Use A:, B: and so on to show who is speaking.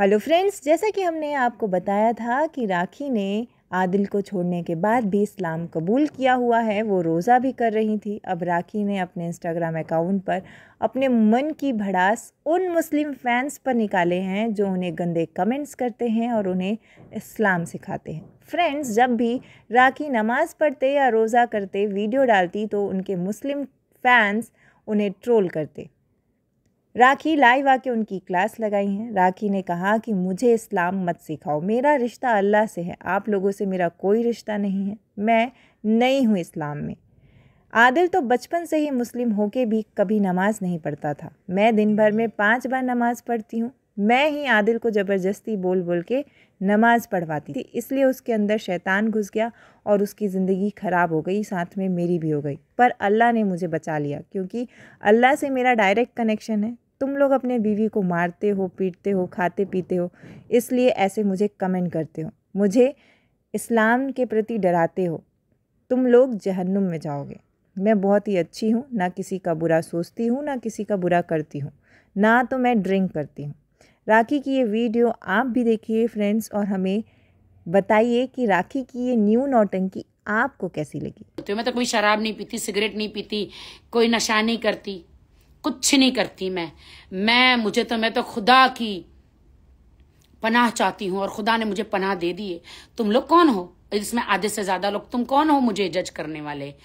A: hello friends जैसा कि हमने आपको बताया था कि राखी ने आदिल को छोड़ने के बाद भी इस्लाम कबूल किया हुआ है वो रोज़ा भी कर रही थी अब राखी ने अपने इंस्टाग्राम अकाउंट पर अपने मन की भड़ास उन मुस्लिम फैंस पर निकाले हैं जो उन्हें गंदे कमेंट्स करते हैं और उन्हें इस्लाम सिखाते हैं फ्रेंड्स जब भी राखी नमाज़ पढ़ते या रोज़ा करते वीडियो डालती तो उनके मुस्लिम फैंस उन्हें ट्रोल करते राखी लाइव आके उनकी क्लास लगाई है राखी ने कहा कि मुझे इस्लाम मत सिखाओ मेरा रिश्ता अल्लाह से है आप लोगों से मेरा कोई रिश्ता नहीं है मैं नई हूँ इस्लाम में आदिल तो बचपन से ही मुस्लिम होके भी कभी नमाज़ नहीं पढ़ता था मैं दिन भर में पाँच बार नमाज़ पढ़ती हूँ मैं ही आदिल को ज़बरदस्ती बोल बोल के नमाज़ पढ़वाती थी इसलिए उसके अंदर शैतान घुस गया और उसकी ज़िंदगी ख़राब हो गई साथ में मेरी भी हो गई पर अल्लाह ने मुझे बचा लिया क्योंकि अल्लाह से मेरा डायरेक्ट कनेक्शन है तुम लोग अपने बीवी को मारते हो पीटते हो खाते पीते हो इसलिए ऐसे मुझे कमेंट करते हो मुझे इस्लाम के प्रति डराते हो तुम लोग जहन्नुम में जाओगे मैं बहुत ही अच्छी हूँ ना किसी का बुरा सोचती हूँ ना किसी का बुरा करती हूँ ना तो मैं ड्रिंक करती हूँ राखी की ये वीडियो आप भी देखिए फ्रेंड्स और हमें बताइए कि राखी की ये न्यू नौटंकी आपको कैसी लगी
B: तो मैं तो कोई शराब नहीं पीती सिगरेट नहीं पीती कोई नशा नहीं करती कुछ नहीं करती मैं मैं मुझे तो मैं तो खुदा की पनाह चाहती हूँ और खुदा ने मुझे पनाह दे दी है तुम लोग कौन हो इसमें आधे से ज्यादा लोग तुम कौन हो मुझे जज करने वाले